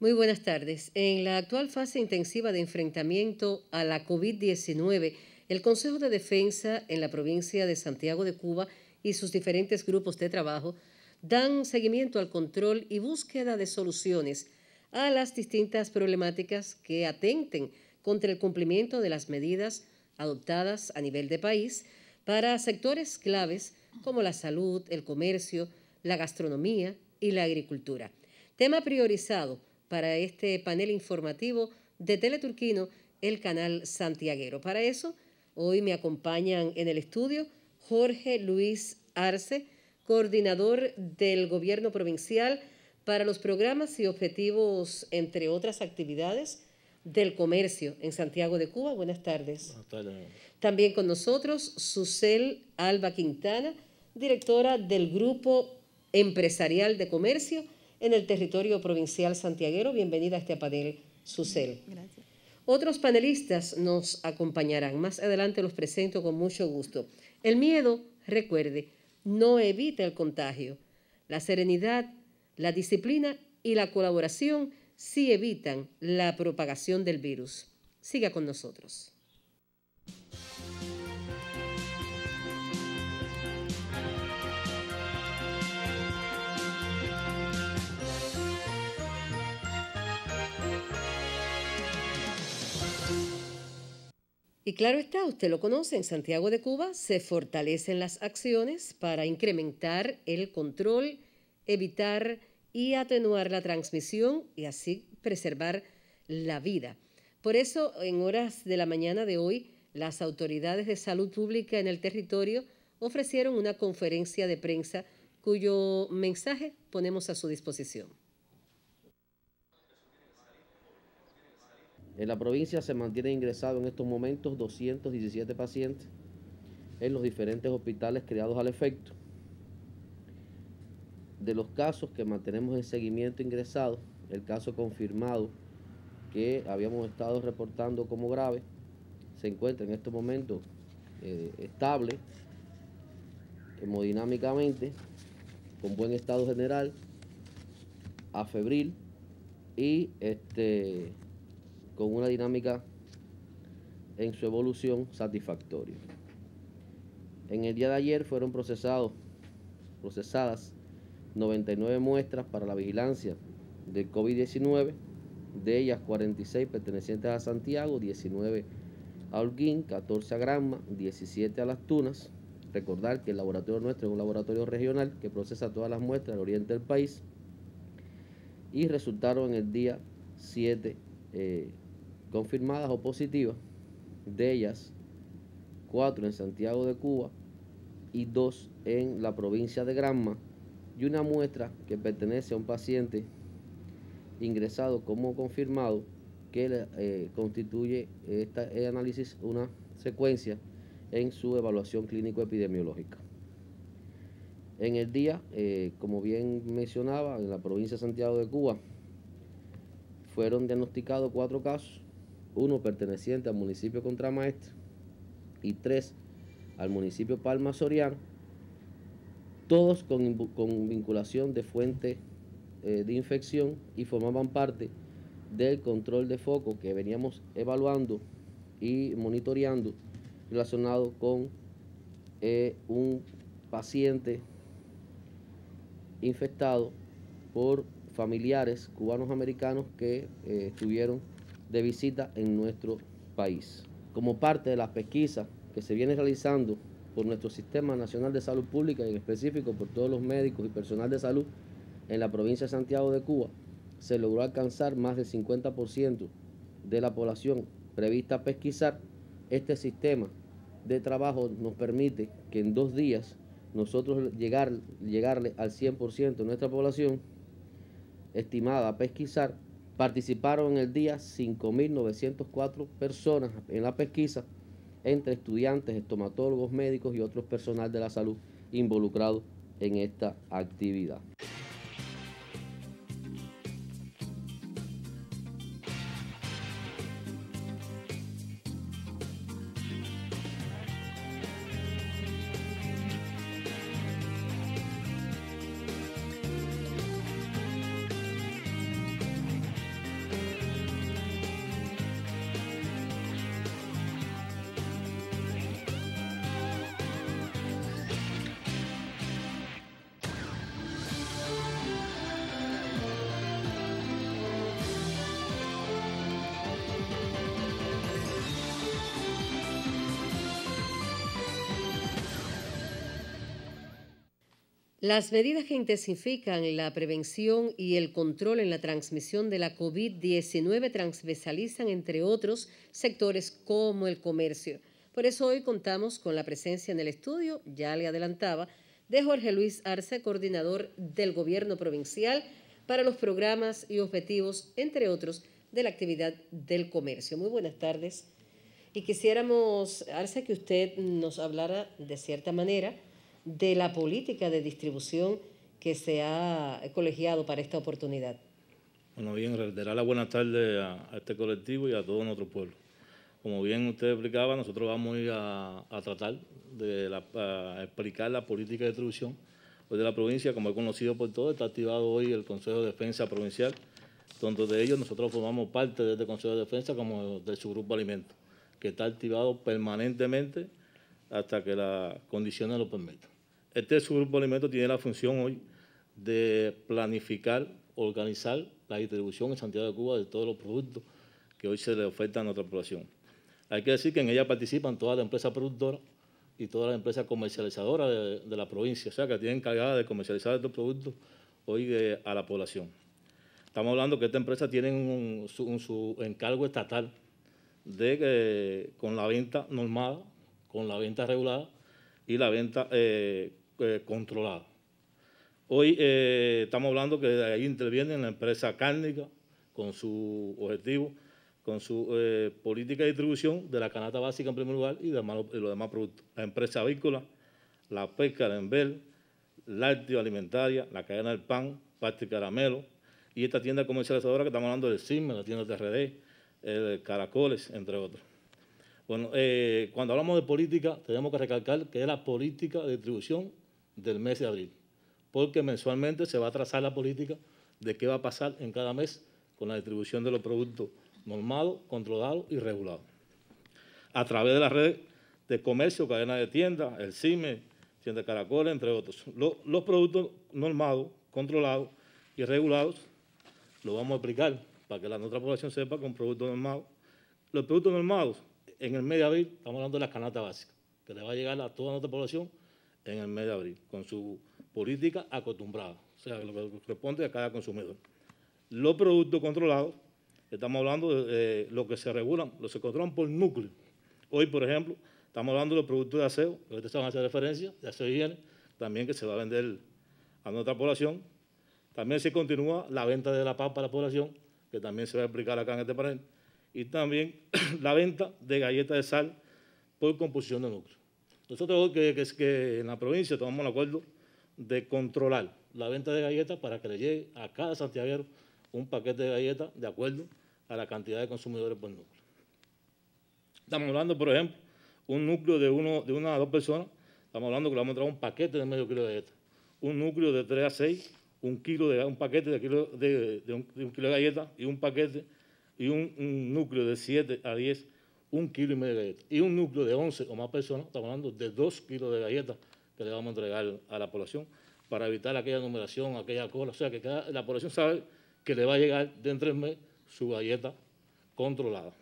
Muy buenas tardes. En la actual fase intensiva de enfrentamiento a la COVID-19, el Consejo de Defensa en la provincia de Santiago de Cuba y sus diferentes grupos de trabajo dan seguimiento al control y búsqueda de soluciones a las distintas problemáticas que atenten contra el cumplimiento de las medidas adoptadas a nivel de país para sectores claves como la salud, el comercio, la gastronomía y la agricultura. Tema priorizado para este panel informativo de Teleturquino, el canal santiaguero. Para eso, hoy me acompañan en el estudio Jorge Luis Arce, coordinador del Gobierno Provincial para los programas y objetivos, entre otras actividades, del comercio en Santiago de Cuba. Buenas tardes. También con nosotros Susel Alba Quintana, directora del Grupo Empresarial de Comercio en el territorio provincial santiaguero. Bienvenida a este panel, Susel. Gracias. Otros panelistas nos acompañarán. Más adelante los presento con mucho gusto. El miedo, recuerde, no evita el contagio. La serenidad, la disciplina y la colaboración sí evitan la propagación del virus. Siga con nosotros. Y claro está, usted lo conoce, en Santiago de Cuba se fortalecen las acciones para incrementar el control, evitar y atenuar la transmisión y así preservar la vida. Por eso, en horas de la mañana de hoy, las autoridades de salud pública en el territorio ofrecieron una conferencia de prensa cuyo mensaje ponemos a su disposición. En la provincia se mantiene ingresado en estos momentos 217 pacientes en los diferentes hospitales creados al efecto. De los casos que mantenemos en seguimiento ingresados, el caso confirmado que habíamos estado reportando como grave se encuentra en estos momentos eh, estable hemodinámicamente, con buen estado general, a febril y este con una dinámica en su evolución satisfactoria. En el día de ayer fueron procesados, procesadas 99 muestras para la vigilancia del COVID-19, de ellas 46 pertenecientes a Santiago, 19 a Holguín, 14 a Granma, 17 a Las Tunas. Recordar que el laboratorio nuestro es un laboratorio regional que procesa todas las muestras del oriente del país y resultaron en el día 7 confirmadas o positivas, de ellas cuatro en Santiago de Cuba y dos en la provincia de Granma, y una muestra que pertenece a un paciente ingresado como confirmado que eh, constituye este análisis una secuencia en su evaluación clínico-epidemiológica. En el día, eh, como bien mencionaba, en la provincia de Santiago de Cuba fueron diagnosticados cuatro casos uno perteneciente al municipio Contramaestre y tres al municipio Palma Soriano, todos con, vinculación de fuente eh, de infección y formaban parte del control de foco que veníamos evaluando y monitoreando relacionado con eh, un paciente infectado por familiares cubanos americanos que eh, estuvieron de visita en nuestro país. Como parte de las pesquisas que se viene realizando por nuestro Sistema Nacional de Salud Pública y en específico por todos los médicos y personal de salud en la provincia de Santiago de Cuba, se logró alcanzar más del 50% de la población prevista a pesquisar. Este sistema de trabajo nos permite que en dos días nosotros llegar, llegarle al 100% de nuestra población estimada a pesquisar Participaron en el día 5.904 personas en la pesquisa entre estudiantes, estomatólogos, médicos y otros personal de la salud involucrados en esta actividad. Las medidas que intensifican la prevención y el control en la transmisión de la COVID-19 transversalizan, entre otros, sectores como el comercio. Por eso hoy contamos con la presencia en el estudio, ya le adelantaba, de Jorge Luis Arce, coordinador del Gobierno Provincial para los programas y objetivos, entre otros, de la actividad del comercio. Muy buenas tardes. Y quisiéramos, Arce, que usted nos hablara de cierta manera de la política de distribución que se ha colegiado para esta oportunidad. Bueno, bien, dará la buena tarde a, este colectivo y a todo nuestro pueblo. Como bien usted explicaba, nosotros vamos a tratar de explicar la política de distribución pues de la provincia, como es conocido por todos, está activado hoy el Consejo de Defensa Provincial, donde de ellos nosotros formamos parte de este Consejo de Defensa como de su grupo alimentos, que está activado permanentemente hasta que las condiciones lo permitan. Este subgrupo de alimentos tiene la función hoy de planificar, organizar la distribución en Santiago de Cuba de todos los productos que hoy se le ofertan a nuestra población. Hay que decir que en ella participan todas las empresas productoras y todas las empresas comercializadoras de, la provincia, o sea, que tienen encargada de comercializar estos productos hoy eh, a la población. Estamos hablando que esta empresa tiene un, su encargo estatal de eh, con la venta normada con la venta regulada y la venta eh, eh, controlada. Hoy eh, estamos hablando que ahí intervienen la empresa cárnica con su objetivo, con su política de distribución de la canasta básica en primer lugar y los demás productos. La empresa avícola, la pesca de la la alimentaria, la cadena del pan, parte caramelo y esta tienda comercializadora que estamos hablando del Sim, la tienda de TRD, Caracoles, entre otros. Eh, cuando hablamos de política, tenemos que recalcar que es la política de distribución del mes de abril, porque mensualmente se va a trazar la política de qué va a pasar en cada mes con la distribución de los productos normados, controlados y regulados. A través de las redes de comercio, cadena de tiendas, el CIME, tienda de caracol, entre otros. Los, productos normados, controlados y regulados lo vamos a explicar para que la nuestra población sepa con productos normados. Los productos normados en el medio de abril, estamos hablando de las canasta básicas, que le va a llegar a toda nuestra población en el medio de abril, con su política acostumbrada, o sea, lo que corresponde a cada consumidor. Los productos controlados, estamos hablando de lo que se regulan, los se controlan por núcleo. Hoy, por ejemplo, estamos hablando de los productos de aseo, que ustedes van a hacer referencia, de aseo y higiene, también que se va a vender a nuestra población. También se continúa la venta de la paz para la población, que también se va a explicar acá en este panel y también la venta de galletas de sal por composición de núcleo. Nosotros que, en la provincia tomamos el acuerdo de controlar la venta de galletas para que le llegue a cada santiaguero un paquete de galletas de acuerdo a la cantidad de consumidores por núcleo. Estamos hablando, por ejemplo, un núcleo de, uno, de una a dos personas, estamos hablando que le vamos a traer un paquete de medio kilo de galletas. Un núcleo de tres a seis, un, kilo de, un paquete de, kilo de, un, kilo de galletas y un paquete y un, núcleo de 7 a 10, un kilo y medio de galletas. Y un núcleo de 11 o más personas, estamos hablando de 2 kilos de galletas que le vamos a entregar a la población para evitar aquella numeración, aquella cola. O sea, que la población sabe que le va a llegar dentro del mes su galleta controlada.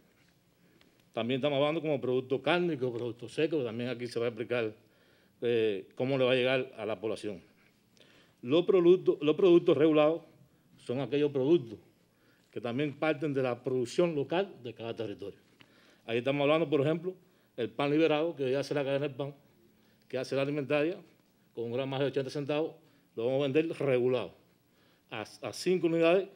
También estamos hablando como producto cárnico, producto seco, también aquí se va a explicar eh, cómo le va a llegar a la población. Los productos, los productos regulados son aquellos productos que también parten de la producción local de cada territorio. Ahí estamos hablando, por ejemplo, el pan liberado, que hoy hace la cadena del pan, que hace la alimentaria, con un gran más de 80 centavos, lo vamos a vender regulado, a, 5 unidades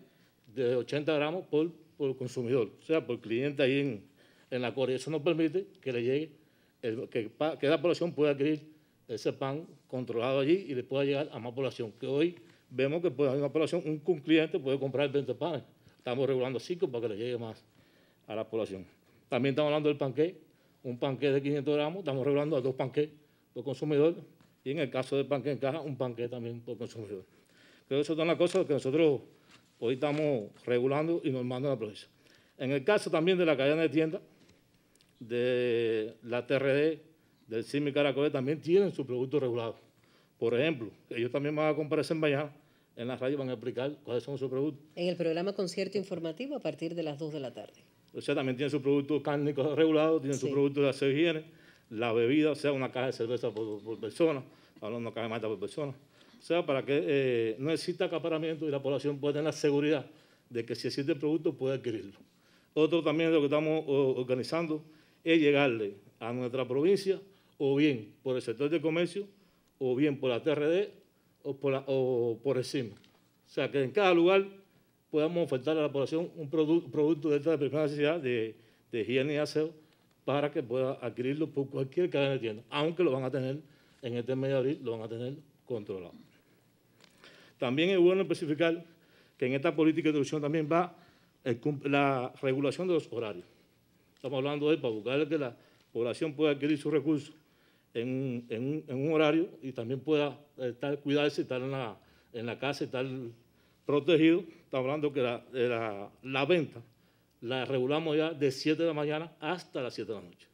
de 80 gramos por, consumidor, o sea, por cliente ahí en, la Corea. Eso nos permite que le llegue, que, que la población pueda adquirir ese pan controlado allí y le pueda llegar a más población, que hoy vemos que puede haber una población, un cliente puede comprar 20 panes Estamos regulando cinco para que le llegue más a la población. También estamos hablando del panqué, un panqué de 500 gramos, estamos regulando a dos panqués por consumidor y en el caso del panqué en caja, un panqué también por consumidor. Creo que eso es una cosa que nosotros hoy estamos regulando y normando en la provincia. En el caso también de la cadena de tienda, de la TRD, del CIMI Caracol, también tienen su producto regulado. Por ejemplo, ellos también van a comparecer mañana en la radio van a explicar cuáles son sus productos. En el programa Concierto Informativo a partir de las 2 de la tarde. O sea, también tiene sus productos cárnicos regulados, tienen sus productos de aseo higiene, la bebida, o sea, una caja de cerveza por, persona, una caja de mata por persona. O sea, para que eh, no exista acaparamiento y la población pueda tener la seguridad de que si existe el producto puede adquirirlo. Otro también de lo que estamos organizando es llegarle a nuestra provincia, o bien por el sector de comercio, o bien por la TRD, o por, encima. O sea, que en cada lugar podamos ofertar a la población un producto de esta primera necesidad de, higiene y aseo para que pueda adquirirlo por cualquier cadena de tienda, aunque lo van a tener en este mes de abril, lo van a tener controlado. También es bueno especificar que en esta política de introducción también va la regulación de los horarios. Estamos hablando de para buscar que la población pueda adquirir sus recursos en, un horario y también pueda eh, estar, cuidarse, estar en la, en la casa, estar protegido. Estamos hablando que la, la, venta la regulamos ya de 7 de la mañana hasta las 7 de la noche.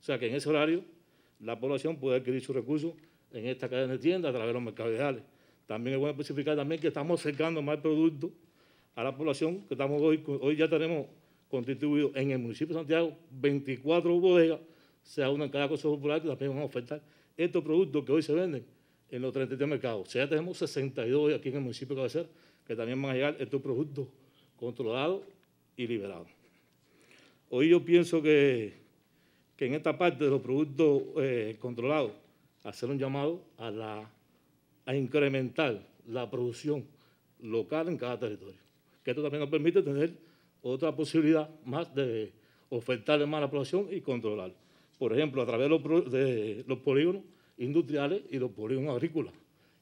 O sea que en ese horario la población puede adquirir sus recursos en esta cadena de tiendas a través de los mercados ideales. También es bueno especificar también que estamos acercando más productos a la población, que estamos hoy, hoy ya tenemos constituido en el municipio de Santiago 24 bodegas se en cada cosa popular que también vamos a ofertar estos productos que hoy se venden en los 33 mercados. O sea, ya tenemos 62 aquí en el municipio de ser que también van a llegar estos productos controlados y liberados. Hoy yo pienso que, que en esta parte de los productos eh, controlados, hacer un llamado a, la, a incrementar la producción local en cada territorio. Que esto también nos permite tener otra posibilidad más de ofertarle más la población y controlarlo por ejemplo, a través de los, polígonos industriales y los polígonos agrícolas.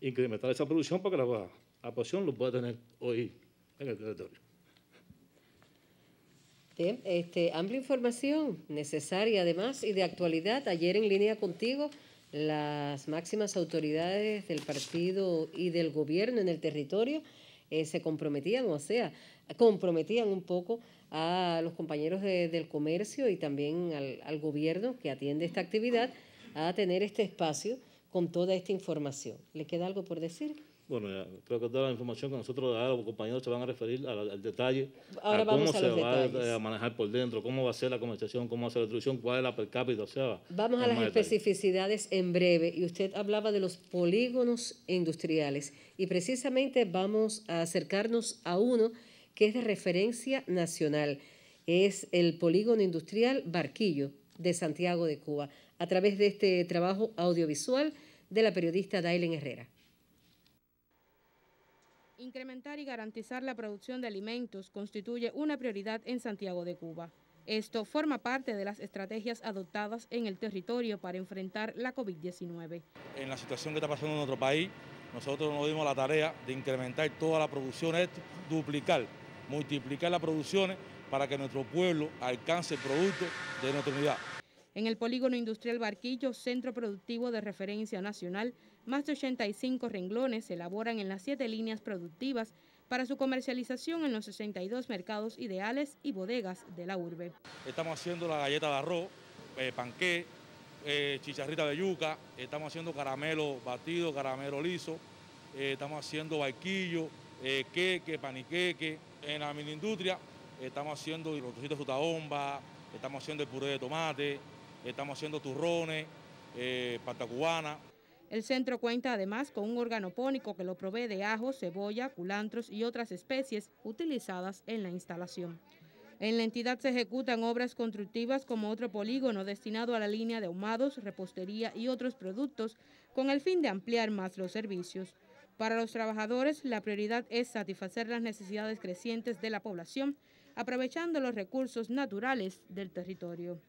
Incrementar esa producción para que la aportación lo pueda tener hoy en el territorio. Bien, este, amplia información necesaria además y de actualidad. Ayer en línea contigo, las máximas autoridades del partido y del gobierno en el territorio eh, se comprometían, o sea, comprometían un poco a los compañeros del comercio y también al, gobierno que atiende esta actividad a tener este espacio con toda esta información. ¿Le queda algo por decir? Bueno, creo que toda la información que nosotros a ah, los compañeros se van a referir al, detalle, ahora a cómo se va a, manejar por dentro, cómo va a ser la conversación, cómo va a ser la distribución, cuál es la per cápita, sea. Vamos a las especificidades en breve. Y usted hablaba de los polígonos industriales y precisamente vamos a acercarnos a uno que es de referencia nacional. Es el polígono industrial Barquillo de Santiago de Cuba, a través de este trabajo audiovisual de la periodista Dailen Herrera. Incrementar y garantizar la producción de alimentos constituye una prioridad en Santiago de Cuba. Esto forma parte de las estrategias adoptadas en el territorio para enfrentar la COVID-19. En la situación que está pasando en nuestro país, nosotros nos dimos la tarea de incrementar toda la producción, duplicar multiplicar las producciones para que nuestro pueblo alcance el producto de nuestra unidad. En el polígono industrial Barquillo, centro productivo de referencia nacional, más de 85 renglones se elaboran en las siete líneas productivas para su comercialización en los 62 mercados ideales y bodegas de la urbe. Estamos haciendo la galleta de arroz, panque, eh, panqué, eh, chicharrita de yuca, estamos haciendo caramelo batido, caramelo liso, eh, estamos haciendo barquillo, queque, paniqueque, en la mini industria estamos haciendo los trocitos de estamos haciendo el puré de tomate, estamos haciendo turrones, eh, cubana. El centro cuenta además con un pónico que lo provee de ajo, cebolla, culantros y otras especies utilizadas en la instalación. En la entidad se ejecutan obras constructivas como otro polígono destinado a la línea de ahumados, repostería y otros productos con el fin de ampliar más los servicios. Para los trabajadores, la prioridad es satisfacer las necesidades crecientes de la población, aprovechando los recursos naturales del territorio.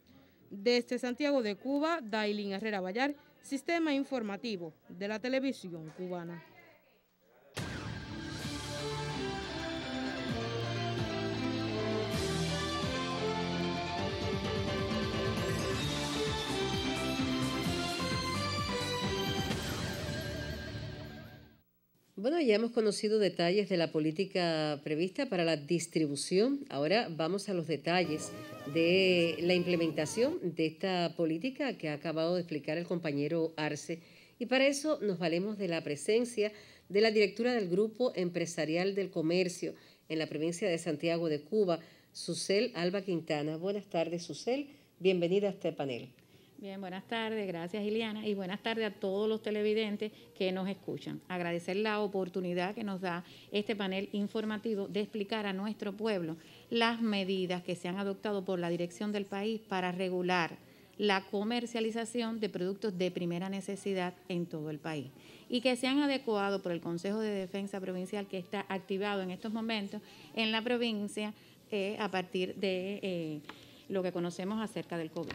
Desde Santiago de Cuba, Dailin Herrera Vallar, Sistema Informativo de la Televisión Cubana. Bueno, ya hemos conocido detalles de la política prevista para la distribución. Ahora vamos a los detalles de la implementación de esta política que ha acabado de explicar el compañero Arce. Y para eso nos valemos de la presencia de la directora del Grupo Empresarial del Comercio en la provincia de Santiago de Cuba, Susel Alba Quintana. Buenas tardes, Susel. Bienvenida a este panel. Bien, buenas tardes, gracias Ileana y buenas tardes a todos los televidentes que nos escuchan. Agradecer la oportunidad que nos da este panel informativo de explicar a nuestro pueblo las medidas que se han adoptado por la dirección del país para regular la comercialización de productos de primera necesidad en todo el país y que se han adecuado por el Consejo de Defensa Provincial que está activado en estos momentos en la provincia eh, a partir de eh, lo que conocemos acerca del COVID.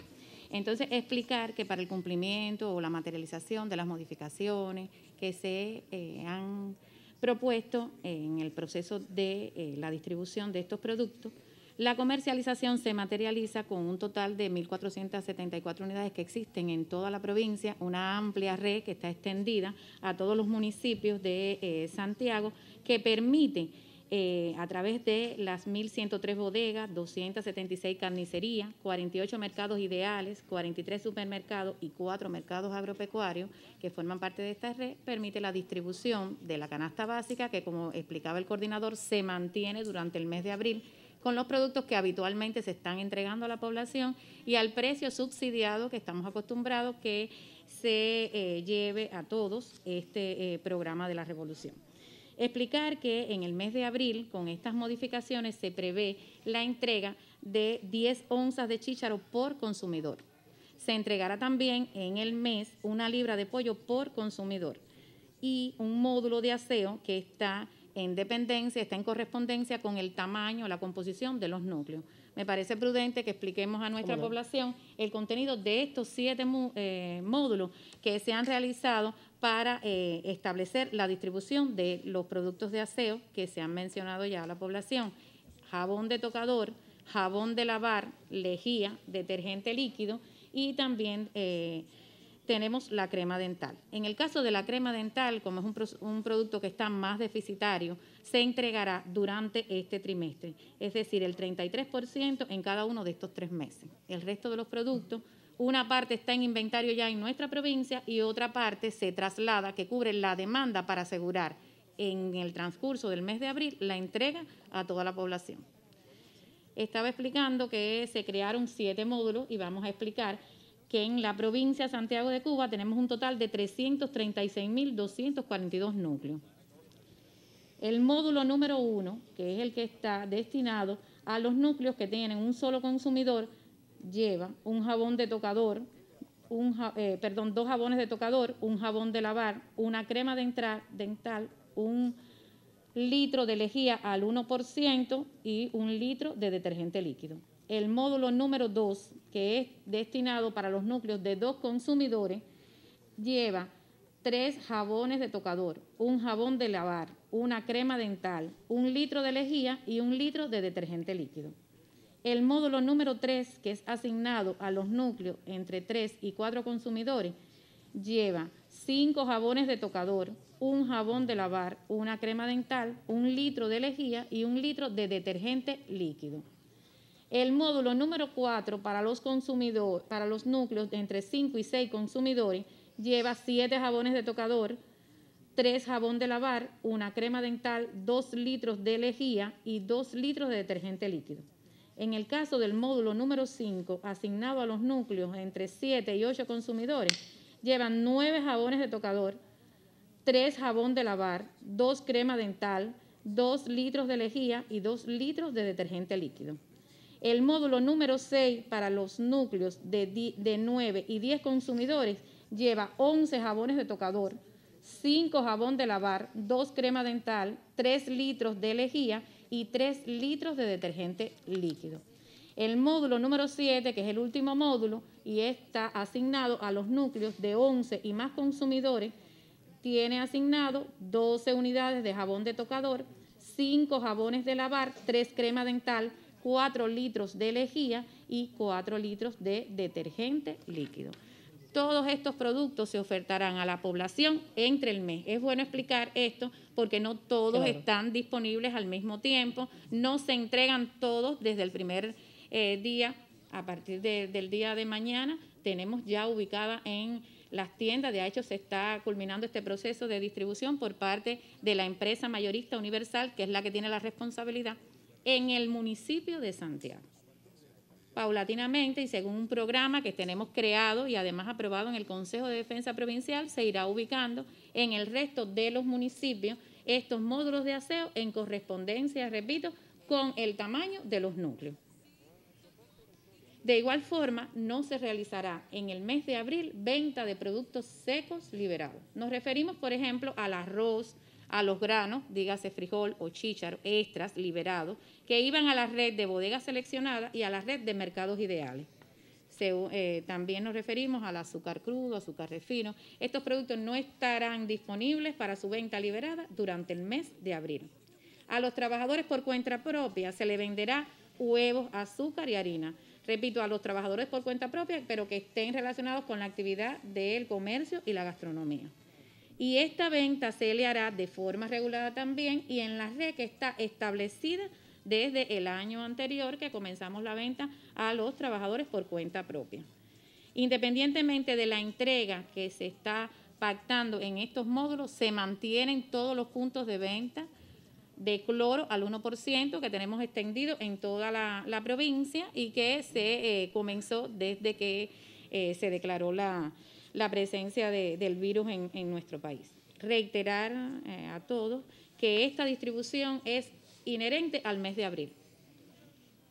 Entonces, explicar que para el cumplimiento o la materialización de las modificaciones que se eh, han propuesto en el proceso de eh, la distribución de estos productos, la comercialización se materializa con un total de 1.474 unidades que existen en toda la provincia, una amplia red que está extendida a todos los municipios de eh, Santiago, que permite eh, a través de las 1.103 bodegas, 276 carnicerías, 48 mercados ideales, 43 supermercados y 4 mercados agropecuarios que forman parte de esta red, permite la distribución de la canasta básica que, como explicaba el coordinador, se mantiene durante el mes de abril con los productos que habitualmente se están entregando a la población y al precio subsidiado que estamos acostumbrados que se eh, lleve a todos este eh, programa de la revolución. Explicar que en el mes de abril, con estas modificaciones, se prevé la entrega de 10 onzas de chícharo por consumidor. Se entregará también en el mes una libra de pollo por consumidor y un módulo de aseo que está en dependencia, está en correspondencia con el tamaño, la composición de los núcleos me parece prudente que expliquemos a nuestra población el contenido de estos siete eh, módulos que se han realizado para eh, establecer la distribución de los productos de aseo que se han mencionado ya a la población. Jabón de tocador, jabón de lavar, lejía, detergente líquido y también... Eh, tenemos la crema dental. En el caso de la crema dental, como es un, producto que está más deficitario, se entregará durante este trimestre, es decir, el 33% en cada uno de estos tres meses. El resto de los productos, una parte está en inventario ya en nuestra provincia y otra parte se traslada, que cubre la demanda para asegurar en el transcurso del mes de abril la entrega a toda la población. Estaba explicando que se crearon siete módulos y vamos a explicar que en la provincia de Santiago de Cuba tenemos un total de 336.242 núcleos. El módulo número uno, que es el que está destinado a los núcleos que tienen un solo consumidor, lleva un jabón de tocador, un, eh, dos jabones de tocador, un jabón de lavar, una crema dental, dental un litro de lejía al 1% y un litro de detergente líquido. El módulo número dos que es destinado para los núcleos de dos consumidores, lleva tres jabones de tocador, un jabón de lavar, una crema dental, un litro de lejía y un litro de detergente líquido. El módulo número 3, que es asignado a los núcleos entre 3 y 4 consumidores, lleva 5 jabones de tocador, un jabón de lavar, una crema dental, un litro de lejía y un litro de detergente líquido. El módulo número 4 para los consumidores, para los núcleos de entre 5 y 6 consumidores, lleva 7 jabones de tocador, 3 jabón de lavar, una crema dental, 2 litros de lejía y 2 litros de detergente líquido. En el caso del módulo número 5, asignado a los núcleos entre 7 y 8 consumidores, llevan 9 jabones de tocador, 3 jabón de lavar, 2 crema dental, 2 litros de lejía y 2 litros de detergente líquido. El módulo número 6 para los núcleos de, 9 y 10 consumidores lleva 11 jabones de tocador, 5 jabón de lavar, 2 crema dental, 3 litros de lejía y 3 litros de detergente líquido. El módulo número 7, que es el último módulo y está asignado a los núcleos de 11 y más consumidores, tiene asignado 12 unidades de jabón de tocador, 5 jabones de lavar, 3 crema dental, 4 litros de lejía y 4 litros de detergente líquido. Todos estos productos se ofertarán a la población entre el mes. Es bueno explicar esto porque no todos están disponibles al mismo tiempo, no se entregan todos desde el primer eh, día. A partir del día de mañana tenemos ya ubicada en las tiendas. De hecho, se está culminando este proceso de distribución por parte de la empresa mayorista universal, que es la que tiene la responsabilidad en el municipio de Santiago. Paulatinamente y según un programa que tenemos creado y además aprobado en el Consejo de Defensa Provincial, se irá ubicando en el resto de los municipios estos módulos de aseo en correspondencia, repito, con el tamaño de los núcleos. De igual forma, no se realizará en el mes de abril venta de productos secos liberados. Nos referimos, por ejemplo, al arroz, a los granos, dígase frijol o chícharo, extras liberados, que iban a la red de bodegas seleccionadas y a la red de mercados ideales. Eh, también nos referimos al azúcar crudo, azúcar refino. Estos productos no estarán disponibles para su venta liberada durante el mes de abril. A los trabajadores por cuenta propia se le venderá huevos, azúcar y harina. Repito, a los trabajadores por cuenta propia, pero que estén relacionados con la actividad del comercio y la gastronomía y esta venta se le hará de forma regulada también y en la red que está establecida desde el año anterior que comenzamos la venta a los trabajadores por cuenta propia. Independientemente de la entrega que se está pactando en estos módulos, se mantienen todos los puntos de venta de cloro al 1% que tenemos extendido en toda la, provincia y que se eh, comenzó desde que eh, se declaró la, la presencia de, del virus en, en, nuestro país. Reiterar eh, a todos que esta distribución es inherente al mes de abril,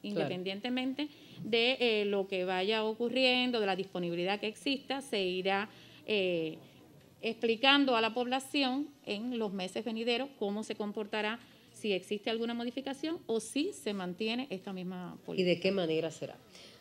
independientemente de eh, lo que vaya ocurriendo, de la disponibilidad que exista, se irá eh, explicando a la población en los meses venideros cómo se comportará si existe alguna modificación o si se mantiene esta misma política. ¿Y de qué manera será?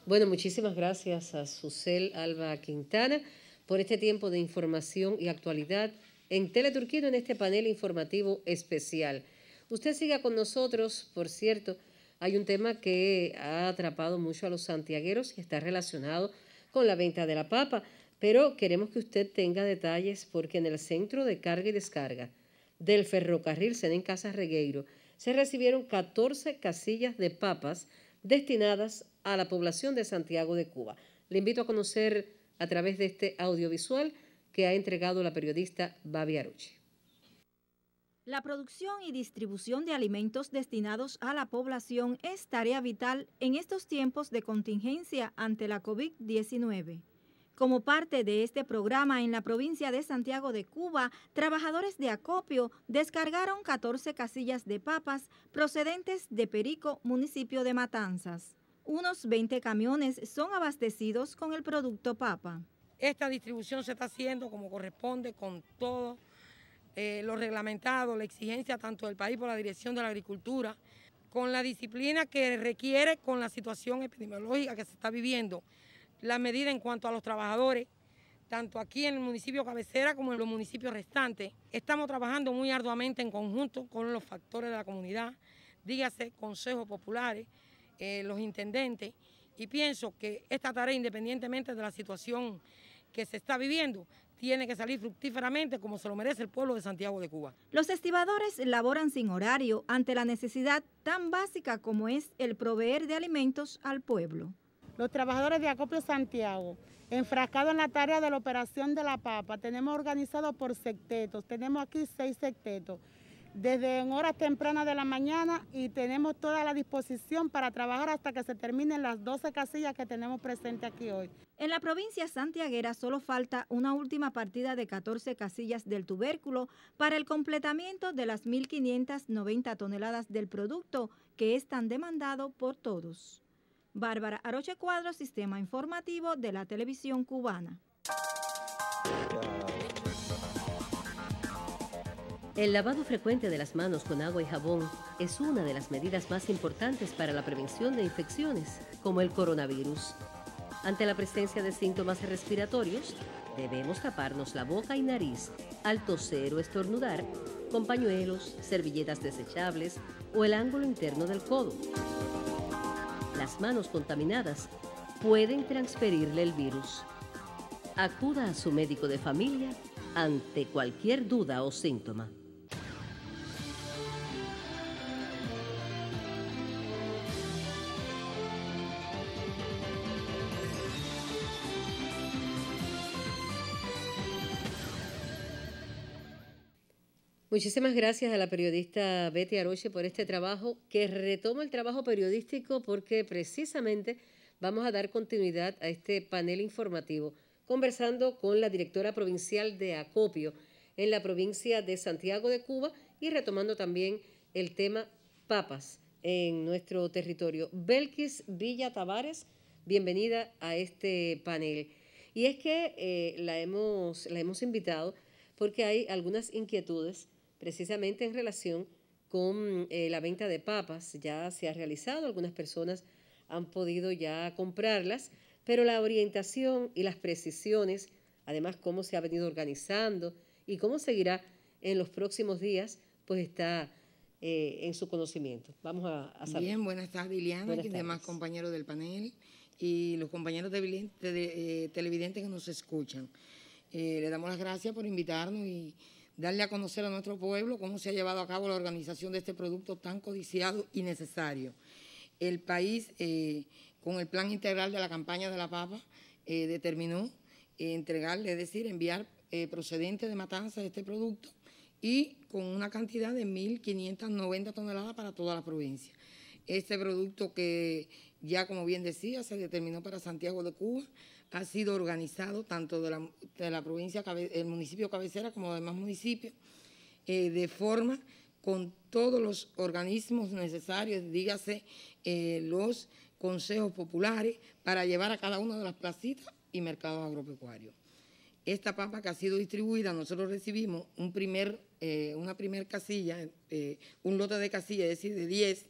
Bueno, muchísimas gracias a Susel Alba Quintana por este tiempo de información y actualidad en Teleturquino en este panel informativo especial. Usted siga con nosotros, por cierto, hay un tema que ha atrapado mucho a los santiagueros y está relacionado con la venta de la papa, pero queremos que usted tenga detalles porque en el centro de carga y descarga del ferrocarril Senén Casas Regueiro se recibieron 14 casillas de papas destinadas a la población de Santiago de Cuba. Le invito a conocer a través de este audiovisual que ha entregado la periodista Babi Aruchi. La producción y distribución de alimentos destinados a la población es tarea vital en estos tiempos de contingencia ante la COVID-19. Como parte de este programa en la provincia de Santiago de Cuba, trabajadores de acopio descargaron 14 casillas de papas procedentes de Perico, municipio de Matanzas unos 20 camiones son abastecidos con el producto papa. Esta distribución se está haciendo como corresponde con todo eh, lo reglamentado, la exigencia tanto del país por la dirección de la agricultura, con la disciplina que requiere con la situación epidemiológica que se está viviendo, la medida en cuanto a los trabajadores, tanto aquí en el municipio cabecera como en los municipios restantes. Estamos trabajando muy arduamente en conjunto con los factores de la comunidad, dígase consejos populares, eh, los intendentes y pienso que esta tarea, independientemente de la situación que se está viviendo, tiene que salir fructíferamente como se lo merece el pueblo de Santiago de Cuba. Los estibadores laboran sin horario ante la necesidad tan básica como es el proveer de alimentos al pueblo. Los trabajadores de Acopio Santiago, enfrascados en la tarea de la operación de la papa, tenemos organizados por sectetos, tenemos aquí seis sectetos desde en horas tempranas de la mañana y tenemos toda la disposición para trabajar hasta que se terminen las 12 casillas que tenemos presentes aquí hoy. En la provincia santiaguera solo falta una última partida de 14 casillas del tubérculo para el completamiento de las 1.590 toneladas del producto que es tan demandado por todos. Bárbara Aroche Cuadro, Sistema Informativo de la Televisión Cubana. El lavado frecuente de las manos con agua y jabón es una de las medidas más importantes para la prevención de infecciones, como el coronavirus. Ante la presencia de síntomas respiratorios, debemos taparnos la boca y nariz al toser o estornudar con pañuelos, servilletas desechables o el ángulo interno del codo. Las manos contaminadas pueden transferirle el virus. Acuda a su médico de familia ante cualquier duda o síntoma. Muchísimas gracias a la periodista Betty Aroche por este trabajo, que retoma el trabajo periodístico porque precisamente vamos a dar continuidad a este panel informativo, conversando con la directora provincial de Acopio en la provincia de Santiago de Cuba y retomando también el tema papas en nuestro territorio. Belkis Villa Tavares, bienvenida a este panel. Y es que eh, la hemos invitado porque hay algunas inquietudes precisamente en relación con eh, la venta de papas. Ya se ha realizado, algunas personas han podido ya comprarlas, pero la orientación y las precisiones, además cómo se ha venido organizando y cómo seguirá en los próximos días, pues está eh, en su conocimiento. Vamos a, a Bien, buenas tardes, Liliana, y demás compañeros del panel y los compañeros de eh, televidentes que nos escuchan. Eh, le damos las gracias por invitarnos y darle a conocer a nuestro pueblo cómo se ha llevado a cabo la organización de este producto tan codiciado y necesario. El país, eh, con el plan integral de la campaña de la papa, eh, determinó eh, entregarle, es decir, enviar procedentes de matanzas este producto y con una cantidad de 1.590 toneladas para toda la provincia. Este producto que ya, como bien decía, se determinó para Santiago de Cuba, ha sido organizado tanto de la, provincia, el municipio cabecera como de demás municipios, eh, de forma con todos los organismos necesarios, dígase eh, los consejos populares, para llevar a cada una de las placitas y mercados agropecuarios. Esta papa que ha sido distribuida, nosotros recibimos un primer, eh, una primer casilla, un lote de casilla, es decir, de 10,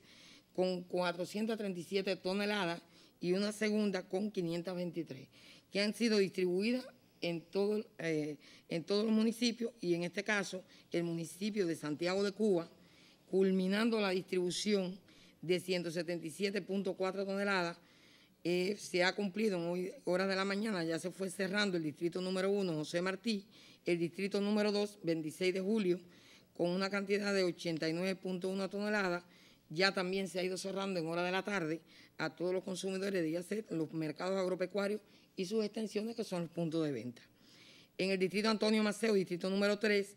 con 437 toneladas y una segunda con 523, que han sido distribuidas en, todo, eh, en todos los municipios y en este caso el municipio de Santiago de Cuba, culminando la distribución de 177.4 toneladas, eh, se ha cumplido en horas de la mañana, ya se fue cerrando el distrito número 1, José Martí, el distrito número 2, 26 de julio, con una cantidad de 89.1 toneladas, ya también se ha ido cerrando en hora de la tarde a todos los consumidores de IACET, los mercados agropecuarios y sus extensiones que son los puntos de venta. En el distrito Antonio Maceo, distrito número 3,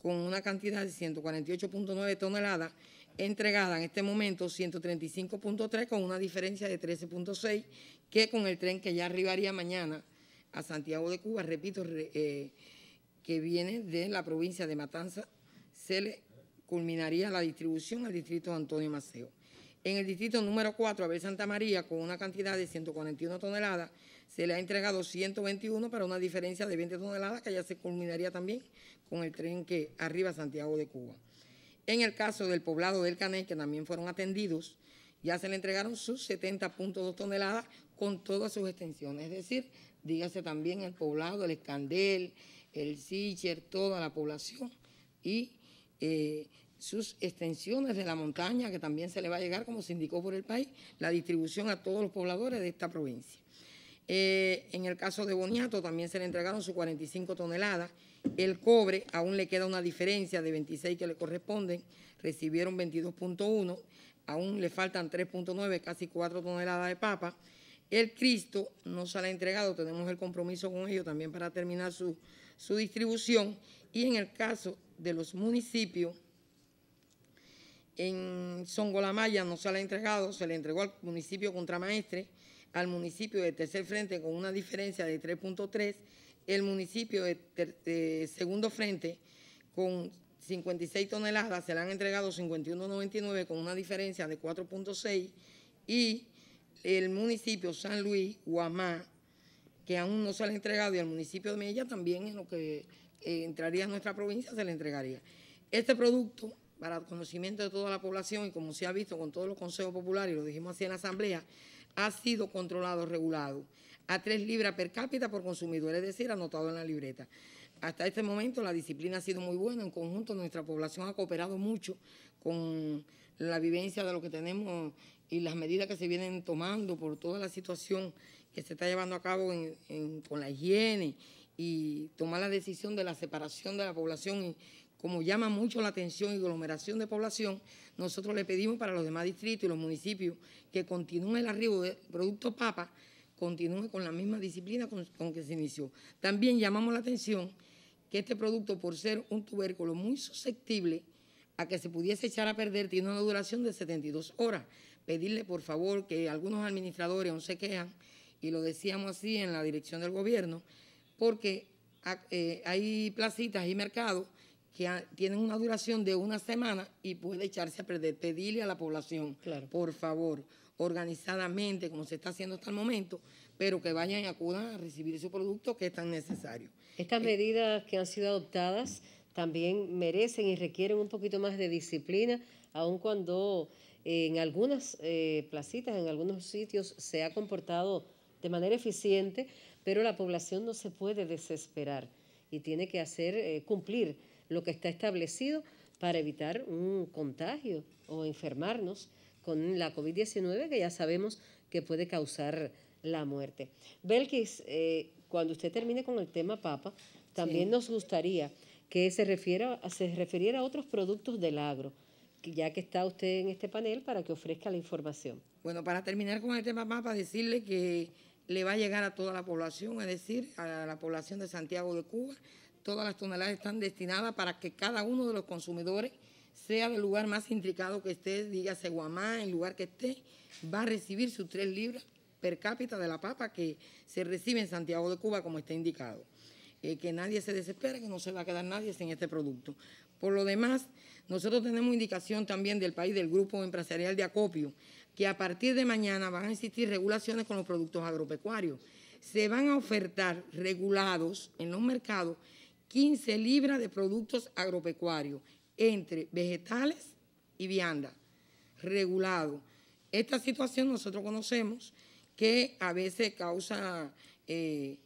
con una cantidad de 148.9 toneladas, entregada en este momento 135.3 con una diferencia de 13.6 que con el tren que ya arribaría mañana a Santiago de Cuba, repito, eh, que viene de la provincia de Matanza, se culminaría la distribución al distrito Antonio Maceo. En el distrito número 4, Abel Santa María, con una cantidad de 141 toneladas, se le ha entregado 121 para una diferencia de 20 toneladas que ya se culminaría también con el tren que arriba Santiago de Cuba. En el caso del poblado del Canel, que también fueron atendidos, ya se le entregaron sus 70.2 toneladas con todas sus extensiones. Es decir, dígase también el poblado, el Escandel, el Sicher, toda la población y eh, sus extensiones de la montaña, que también se le va a llegar, como se indicó por el país, la distribución a todos los pobladores de esta provincia. Eh, en el caso de Boniato también se le entregaron sus 45 toneladas. El cobre, aún le queda una diferencia de 26 que le corresponden, recibieron 22.1, aún le faltan 3.9, casi 4 toneladas de papa. El Cristo no se le ha entregado, tenemos el compromiso con ellos también para terminar su, su distribución. Y en el caso de los municipios, en Songolamaya no se le ha entregado, se le entregó al municipio contramaestre, al municipio de tercer frente con una diferencia de 3.3, el municipio de, segundo frente con 56 toneladas, se le han entregado 51.99 con una diferencia de 4.6 y el municipio San Luis, Guamá, que aún no se le ha entregado y al municipio de Mella también en lo que eh, entraría a nuestra provincia se le entregaría. Este producto para el conocimiento de toda la población y como se ha visto con todos los consejos populares, y lo dijimos así en la Asamblea, ha sido controlado, regulado, a tres libras per cápita por consumidor, es decir, anotado en la libreta. Hasta este momento la disciplina ha sido muy buena, en conjunto nuestra población ha cooperado mucho con la vivencia de lo que tenemos y las medidas que se vienen tomando por toda la situación que se está llevando a cabo con la higiene y tomar la decisión de la separación de la población como llama mucho la atención y aglomeración de población, nosotros le pedimos para los demás distritos y los municipios que continúe el arribo de producto papa... continúe con la misma disciplina con, que se inició. También llamamos la atención que este producto, por ser un tubérculo muy susceptible a que se pudiese echar a perder, tiene una duración de 72 horas. Pedirle, por favor, que algunos administradores aún se quejan, y lo decíamos así en la dirección del gobierno, porque ah, eh, hay placitas y mercados que tienen una duración de una semana y puede echarse a perder. Pedirle a la población, por favor, organizadamente, como se está haciendo hasta el momento, pero que vayan y acudan a recibir su producto que es tan necesario. Estas eh, medidas que han sido adoptadas también merecen y requieren un poquito más de disciplina, aun cuando en algunas eh, placitas, en algunos sitios se ha comportado de manera eficiente, pero la población no se puede desesperar y tiene que hacer eh, cumplir lo que está establecido para evitar un contagio o enfermarnos con la COVID-19 que ya sabemos que puede causar la muerte. Belkis, eh, cuando usted termine con el tema papa, también nos gustaría que se, refiera, se refiriera a otros productos del agro, ya que está usted en este panel para que ofrezca la información. Bueno, para terminar con el tema papa, decirle que le va a llegar a toda la población, es decir, a la población de Santiago de Cuba, todas las toneladas están destinadas para que cada uno de los consumidores, sea del lugar más intricado que esté, dígase Guamá, en lugar que esté, va a recibir sus tres libras per cápita de la papa que se recibe en Santiago de Cuba, como está indicado. Eh, que nadie se desespera, que no se va a quedar nadie sin este producto. Por lo demás, nosotros tenemos indicación también del país del Grupo Empresarial de Acopio, que a partir de mañana van a existir regulaciones con los productos agropecuarios. Se van a ofertar regulados en los mercados 15 libras de productos agropecuarios entre vegetales y vianda, regulado. Esta situación nosotros conocemos que a veces causa eh,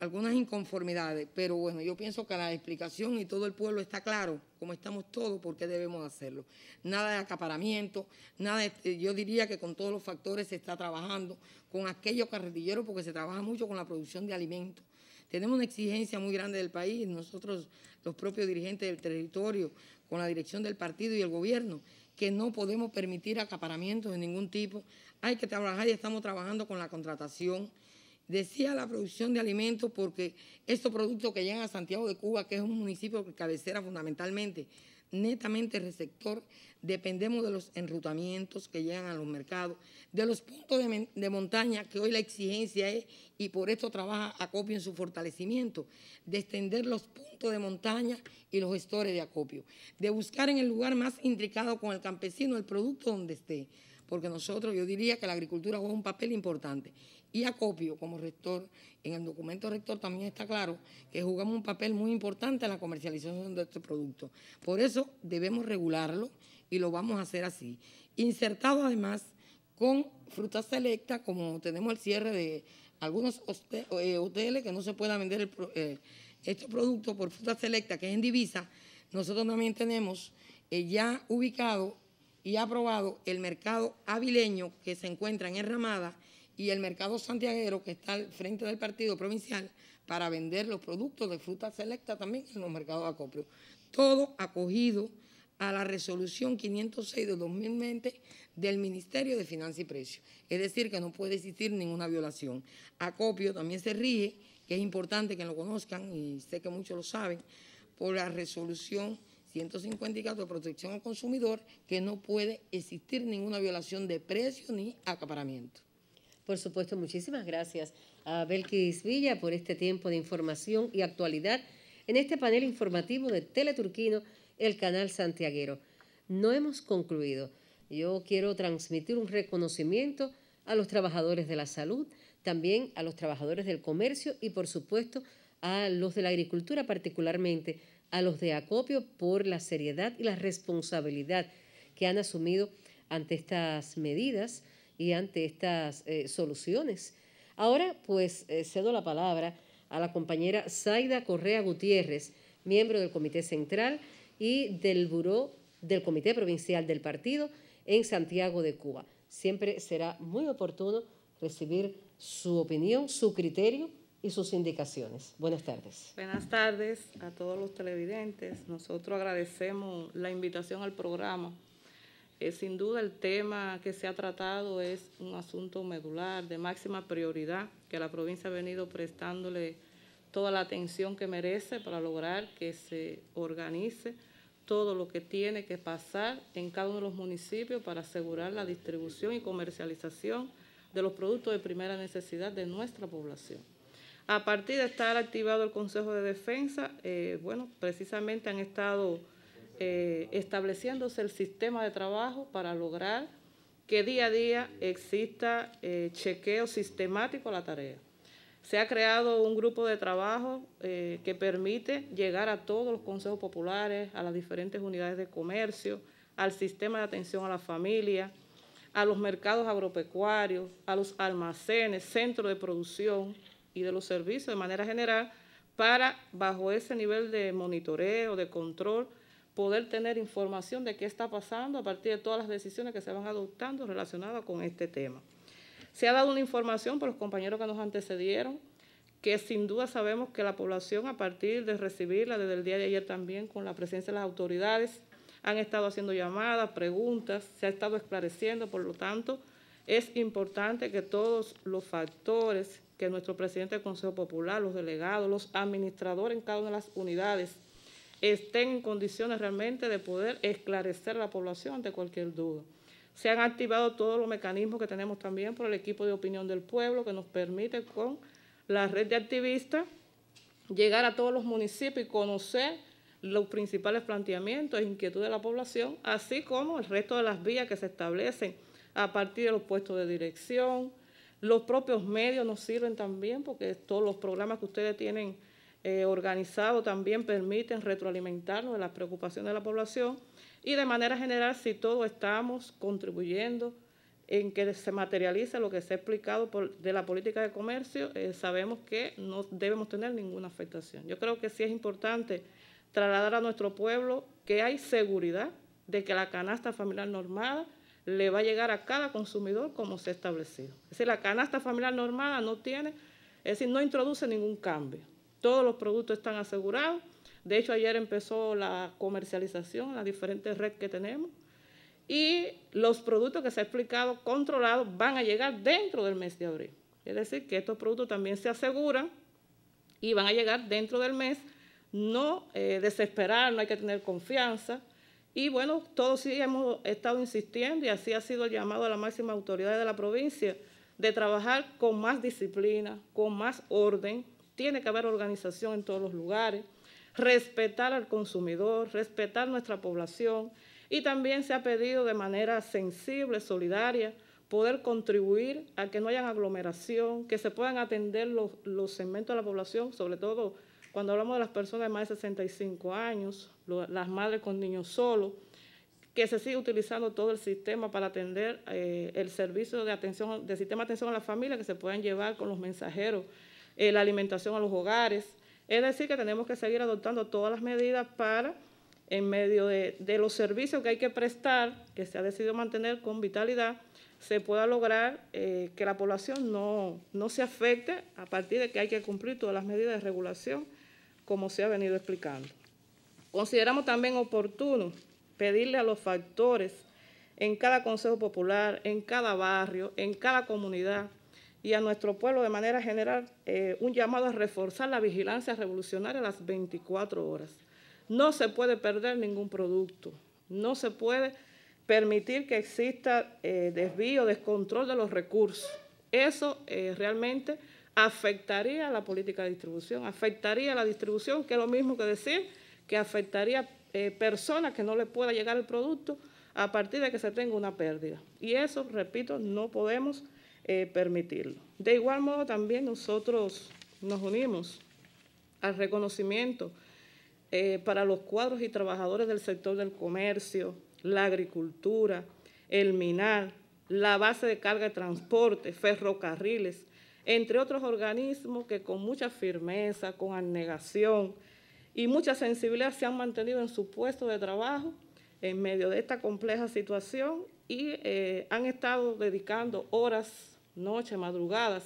algunas inconformidades, pero bueno, yo pienso que la explicación y todo el pueblo está claro, como estamos todos, por qué debemos hacerlo. Nada de acaparamiento, nada eh, yo diría que con todos los factores se está trabajando, con aquellos carretilleros, porque se trabaja mucho con la producción de alimentos tenemos una exigencia muy grande del país, nosotros, los propios dirigentes del territorio, con la dirección del partido y el gobierno, que no podemos permitir acaparamientos de ningún tipo. Hay que trabajar y estamos trabajando con la contratación. Decía la producción de alimentos porque estos productos que llegan a Santiago de Cuba, que es un municipio que cabecera fundamentalmente netamente receptor, dependemos de los enrutamientos que llegan a los mercados, de los puntos de, montaña que hoy la exigencia es, y por esto trabaja acopio en su fortalecimiento, de extender los puntos de montaña y los gestores de acopio, de buscar en el lugar más intricado con el campesino el producto donde esté, porque nosotros yo diría que la agricultura juega un papel importante y acopio como rector, en el documento rector también está claro que jugamos un papel muy importante en la comercialización de este producto. Por eso debemos regularlo y lo vamos a hacer así. Insertado además con fruta selecta, como tenemos el cierre de algunos eh, hoteles que no se pueda vender eh, estos productos por fruta selecta, que es en divisa, nosotros también tenemos eh, ya ubicado y aprobado el mercado avileño que se encuentra en Ramada y el mercado santiaguero que está al frente del partido provincial para vender los productos de fruta selecta también en los mercados acopio. Todo acogido a la resolución 506 de 2020 del Ministerio de Finanzas y Precios. Es decir, que no puede existir ninguna violación. Acopio también se rige, que es importante que lo conozcan y sé que muchos lo saben, por la resolución 154 de protección al consumidor, que no puede existir ninguna violación de precio ni acaparamiento. Por supuesto, muchísimas gracias a Belkis Villa por este tiempo de información y actualidad en este panel informativo de Teleturquino, el canal santiaguero. No hemos concluido. Yo quiero transmitir un reconocimiento a los trabajadores de la salud, también a los trabajadores del comercio y, por supuesto, a los de la agricultura, particularmente a los de acopio, por la seriedad y la responsabilidad que han asumido ante estas medidas y ante estas eh, soluciones. Ahora, pues, eh, cedo la palabra a la compañera Zaida Correa Gutiérrez, miembro del Comité Central y del Buró del Comité Provincial del Partido en Santiago de Cuba. Siempre será muy oportuno recibir su opinión, su criterio y sus indicaciones. Buenas tardes. Buenas tardes a todos los televidentes. Nosotros agradecemos la invitación al programa eh, sin duda el tema que se ha tratado es un asunto medular de máxima prioridad que la provincia ha venido prestándole toda la atención que merece para lograr que se organice todo lo que tiene que pasar en cada uno de los municipios para asegurar la distribución y comercialización de los productos de primera necesidad de nuestra población. A partir de estar activado el Consejo de Defensa, eh, bueno, precisamente han estado eh, estableciéndose el sistema de trabajo para lograr que día a día exista eh, chequeo sistemático a la tarea. Se ha creado un grupo de trabajo eh, que permite llegar a todos los consejos populares, a las diferentes unidades de comercio, al sistema de atención a la familia, a los mercados agropecuarios, a los almacenes, centros de producción y de los servicios de manera general, para, bajo ese nivel de monitoreo, de control, poder tener información de qué está pasando a partir de todas las decisiones que se van adoptando relacionadas con este tema. Se ha dado una información por los compañeros que nos antecedieron, que sin duda sabemos que la población, a partir de recibirla desde el día de ayer también, con la presencia de las autoridades, han estado haciendo llamadas, preguntas, se ha estado esclareciendo, por lo tanto, es importante que todos los factores que nuestro presidente del Consejo Popular, los delegados, los administradores en cada una de las unidades, estén en condiciones realmente de poder esclarecer a la población ante cualquier duda. Se han activado todos los mecanismos que tenemos también por el equipo de opinión del pueblo que nos permite con la red de activistas llegar a todos los municipios y conocer los principales planteamientos e inquietudes de la población, así como el resto de las vías que se establecen a partir de los puestos de dirección. Los propios medios nos sirven también porque todos los programas que ustedes tienen eh, organizado también permiten retroalimentarnos de las preocupaciones de la población y de manera general si todos estamos contribuyendo en que se materialice lo que se ha explicado por, de la política de comercio, eh, sabemos que no debemos tener ninguna afectación. Yo creo que sí es importante trasladar a nuestro pueblo que hay seguridad de que la canasta familiar normada le va a llegar a cada consumidor como se ha establecido. Es decir, la canasta familiar normada no tiene, es decir, no introduce ningún cambio. Todos los productos están asegurados. De hecho, ayer empezó la comercialización, las diferentes redes que tenemos. Y los productos que se ha explicado controlados van a llegar dentro del mes de abril. Es decir, que estos productos también se aseguran y van a llegar dentro del mes. No eh, desesperar, no hay que tener confianza. Y bueno, todos sí hemos estado insistiendo y así ha sido el llamado a la máxima autoridad de la provincia de trabajar con más disciplina, con más orden, tiene que haber organización en todos los lugares, respetar al consumidor, respetar nuestra población y también se ha pedido de manera sensible, solidaria, poder contribuir a que no haya aglomeración, que se puedan atender los, segmentos de la población, sobre todo cuando hablamos de las personas de más de 65 años, las madres con niños solos, que se siga utilizando todo el sistema para atender eh, el servicio de atención, de sistema de atención a la familia que se puedan llevar con los mensajeros eh, la alimentación a los hogares. Es decir, que tenemos que seguir adoptando todas las medidas para, en medio de, los servicios que hay que prestar, que se ha decidido mantener con vitalidad, se pueda lograr eh, que la población no, no se afecte a partir de que hay que cumplir todas las medidas de regulación, como se ha venido explicando. Consideramos también oportuno pedirle a los factores en cada consejo popular, en cada barrio, en cada comunidad, y a nuestro pueblo de manera general eh, un llamado a reforzar la vigilancia revolucionaria a las 24 horas. No se puede perder ningún producto, no se puede permitir que exista eh, desvío, descontrol de los recursos. Eso eh, realmente afectaría a la política de distribución, afectaría a la distribución, que es lo mismo que decir que afectaría a personas que no le pueda llegar el producto a partir de que se tenga una pérdida. Y eso, repito, no podemos eh, permitirlo. De igual modo también nosotros nos unimos al reconocimiento eh, para los cuadros y trabajadores del sector del comercio, la agricultura, el minar, la base de carga de transporte, ferrocarriles, entre otros organismos que con mucha firmeza, con anegación y mucha sensibilidad se han mantenido en su puesto de trabajo en medio de esta compleja situación y eh, han estado dedicando horas noches, madrugadas,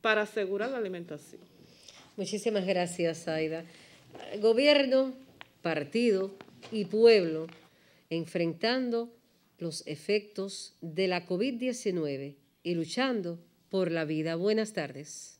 para asegurar la alimentación. Muchísimas gracias, Aida. Gobierno, partido y pueblo enfrentando los efectos de la COVID-19 y luchando por la vida. Buenas tardes.